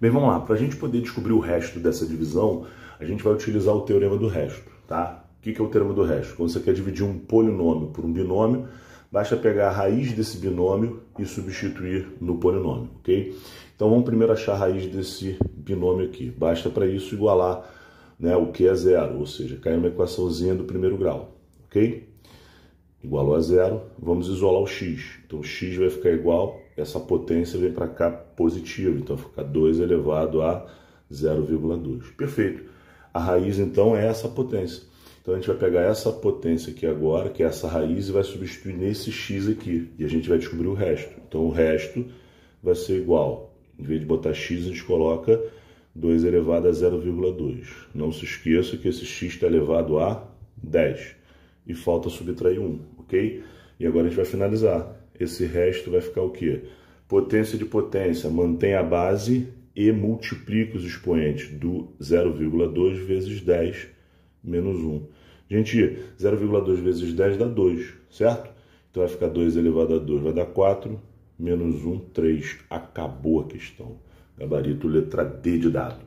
Bem, vamos lá. Para a gente poder descobrir o resto dessa divisão, a gente vai utilizar o teorema do resto, tá? O que é o teorema do resto? Quando você quer dividir um polinômio por um binômio, basta pegar a raiz desse binômio e substituir no polinômio, ok? Então vamos primeiro achar a raiz desse binômio aqui. Basta para isso igualar né, o que é zero, ou seja, cair numa equaçãozinha do primeiro grau, ok? igual a zero, vamos isolar o x. Então o x vai ficar igual, essa potência vem para cá positiva. então vai ficar 2 elevado a 0,2. Perfeito. A raiz então é essa potência. Então a gente vai pegar essa potência aqui agora, que é essa raiz, e vai substituir nesse x aqui. E a gente vai descobrir o resto. Então o resto vai ser igual. Em vez de botar x, a gente coloca 2 elevado a 0,2. Não se esqueça que esse x está elevado a 10. E falta subtrair 1 ok? E agora a gente vai finalizar. Esse resto vai ficar o quê? Potência de potência, mantém a base e multiplica os expoentes do 0,2 vezes 10 menos 1. Gente, 0,2 vezes 10 dá 2, certo? Então vai ficar 2 elevado a 2, vai dar 4, menos 1, 3. Acabou a questão. Gabarito letra D de dado.